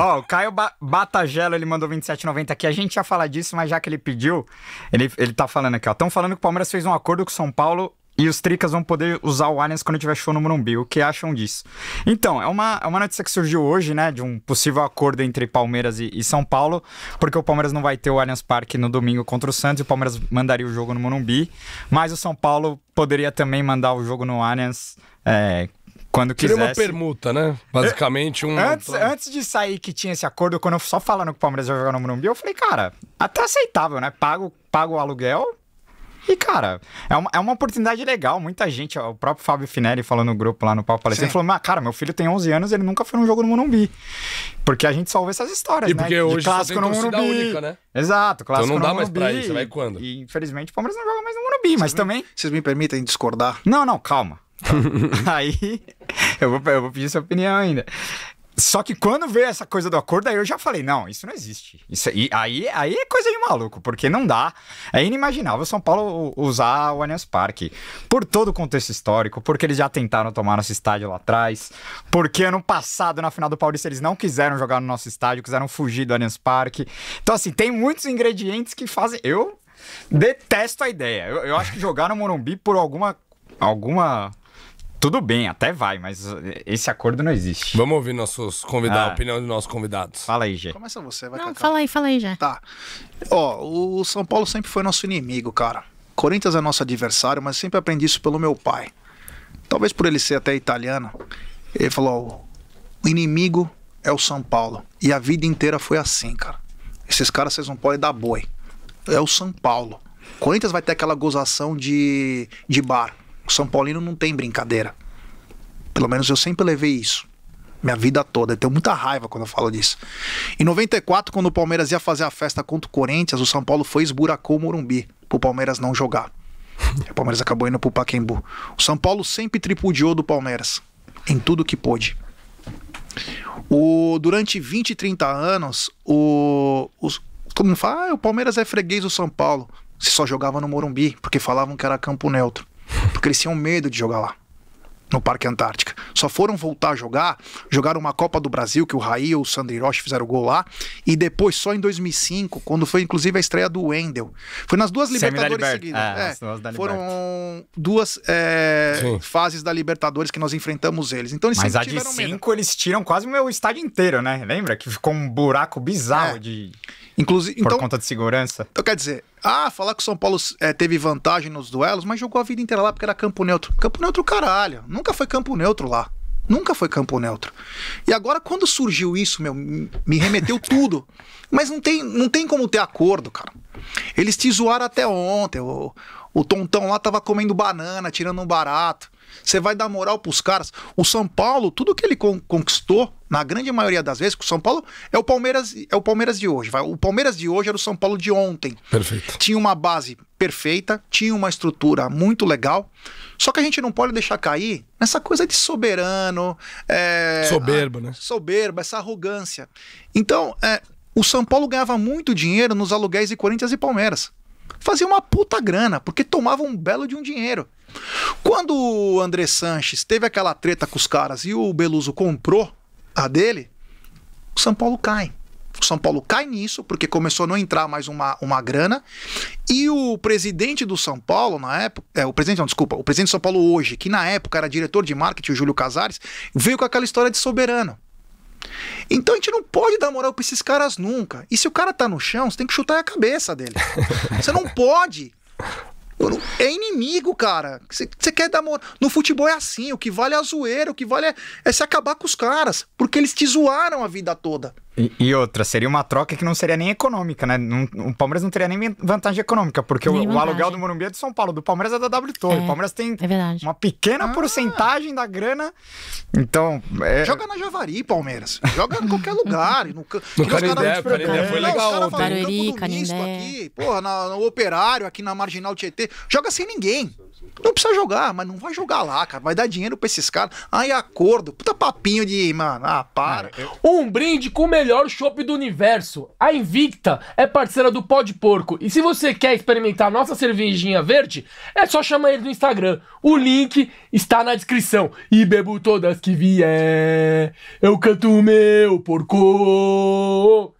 Ó, oh, o Caio ba Batagelo, ele mandou 27,90 aqui. A gente ia falar disso, mas já que ele pediu, ele, ele tá falando aqui, ó. Estão falando que o Palmeiras fez um acordo com o São Paulo e os tricas vão poder usar o Allianz quando tiver show no Morumbi. O que acham disso? Então, é uma, é uma notícia que surgiu hoje, né? De um possível acordo entre Palmeiras e, e São Paulo, porque o Palmeiras não vai ter o Allianz Parque no domingo contra o Santos e o Palmeiras mandaria o jogo no Morumbi. Mas o São Paulo poderia também mandar o jogo no Allianz é, quando quisesse. Seria uma permuta, né? Basicamente um... Antes, antes de sair que tinha esse acordo, quando eu só falando que o Palmeiras ia jogar no Morumbi, eu falei, cara, até aceitável, né? Pago, pago o aluguel, e, cara, é uma, é uma oportunidade legal. Muita gente, o próprio Fábio Finelli falou no grupo lá no Palmeiras, ele falou, mas, cara, meu filho tem 11 anos, ele nunca foi num jogo no Morumbi. Porque a gente só ouve essas histórias, e né? Porque hoje De clássico no Morumbi. Única, né? Exato, então clássico então não dá Morumbi, mais pra isso, vai quando? E, infelizmente, o Palmeiras não joga mais no Morumbi, vocês mas me, também... Vocês me permitem discordar? Não, não, calma. Aí... eu, vou, eu vou pedir sua opinião ainda. Só que quando veio essa coisa do acordo, aí eu já falei, não, isso não existe. Isso, e aí, aí é coisa de maluco, porque não dá. É inimaginável São Paulo usar o Allianz Parque. Por todo o contexto histórico, porque eles já tentaram tomar nosso estádio lá atrás, porque ano passado, na final do Paulista, eles não quiseram jogar no nosso estádio, quiseram fugir do Allianz Parque. Então, assim, tem muitos ingredientes que fazem... Eu detesto a ideia. Eu, eu acho que jogar no Morumbi por alguma... Alguma tudo bem, até vai, mas uh, esse acordo não existe. Vamos ouvir nossos convidados, ah. a opinião dos nossos convidados. Fala aí, Gê. Começa você, vai Não, fala aí, fala aí, já. Tá. Ó, o São Paulo sempre foi nosso inimigo, cara. Corinthians é nosso adversário, mas sempre aprendi isso pelo meu pai. Talvez por ele ser até italiano. Ele falou: o inimigo é o São Paulo. E a vida inteira foi assim, cara. Esses caras vocês não podem dar boi. É o São Paulo. Corinthians vai ter aquela gozação de, de bar. O São Paulino não tem brincadeira. Pelo menos eu sempre levei isso. Minha vida toda. Eu tenho muita raiva quando eu falo disso. Em 94, quando o Palmeiras ia fazer a festa contra o Corinthians, o São Paulo foi esburacou o Morumbi pro Palmeiras não jogar. o Palmeiras acabou indo pro Paquembu. O São Paulo sempre tripudiou do Palmeiras. Em tudo que pôde. O, durante 20, 30 anos, o, os, todo mundo fala, ah, o Palmeiras é freguês do São Paulo. Se só jogava no Morumbi, porque falavam que era campo neutro porque eles tinham medo de jogar lá no Parque Antártica. Só foram voltar a jogar, jogaram uma Copa do Brasil, que o Raí ou o Sandro Hiroshi fizeram gol lá, e depois só em 2005, quando foi inclusive a estreia do Wendel. Foi nas duas Semi Libertadores seguidas. Ah, é, foram duas é, fases da Libertadores que nós enfrentamos eles. Então eles Mas a de 5 eles tiram quase o meu estádio inteiro, né? Lembra? Que ficou um buraco bizarro é. de... Inclusive, por então, conta de segurança. Então, quer dizer, ah, falar que o São Paulo é, teve vantagem nos duelos, mas jogou a vida inteira lá porque era campo neutro. Campo neutro, caralho. Nunca foi campo neutro lá. Nunca foi campo neutro. E agora, quando surgiu isso, meu, me remeteu tudo. Mas não tem, não tem como ter acordo, cara. Eles te zoaram até ontem. O, o tontão lá tava comendo banana, tirando um barato. Você vai dar moral para os caras. O São Paulo, tudo que ele con conquistou, na grande maioria das vezes, que o São Paulo é o Palmeiras, é o Palmeiras de hoje. Vai. O Palmeiras de hoje era o São Paulo de ontem. Perfeito. Tinha uma base perfeita, tinha uma estrutura muito legal. Só que a gente não pode deixar cair nessa coisa de soberano. É, soberba, né? Soberba, essa arrogância. Então, é, o São Paulo ganhava muito dinheiro nos aluguéis de Corinthians e Palmeiras fazia uma puta grana, porque tomava um belo de um dinheiro. Quando o André Sanches teve aquela treta com os caras e o Beluso comprou a dele, o São Paulo cai. O São Paulo cai nisso, porque começou a não entrar mais uma, uma grana. E o presidente do São Paulo, na época. É, o presidente, não, desculpa. O presidente do São Paulo hoje, que na época era diretor de marketing, o Júlio Casares, veio com aquela história de soberano. Então a gente não pode dar moral para esses caras nunca. E se o cara tá no chão, você tem que chutar a cabeça dele. você não pode. É inimigo, cara. Você quer dar moral. No futebol é assim. O que vale é a zoeira, o que vale é, é se acabar com os caras. Porque eles te zoaram a vida toda. E, outra, seria uma troca que não seria nem econômica, né? Não, o Palmeiras não teria nem vantagem econômica, porque o, vantagem. o, aluguel do Morumbi é de São Paulo, do Palmeiras é da W Torre. É, o Palmeiras tem é uma pequena ah. porcentagem da grana. Então. É... Joga na Javari, Palmeiras. Joga em qualquer lugar. No, no Canindé, cara... Canindé foi legal. É, não, os Barueri, Canindé. aqui, porra, no Operário, aqui na Marginal Tietê. Joga sem ninguém. Não precisa jogar, mas não vai jogar lá, cara. Vai dar dinheiro pra esses caras. Ai, acordo. Puta papinho de, mano. Ah, para. Um brinde com o melhor melhor chopp do universo. A Invicta é parceira do Pó de Porco. E se você quer experimentar nossa cervejinha verde, é só chamar ele no Instagram. O link está na descrição. E bebo todas que vier. Eu canto o meu porco.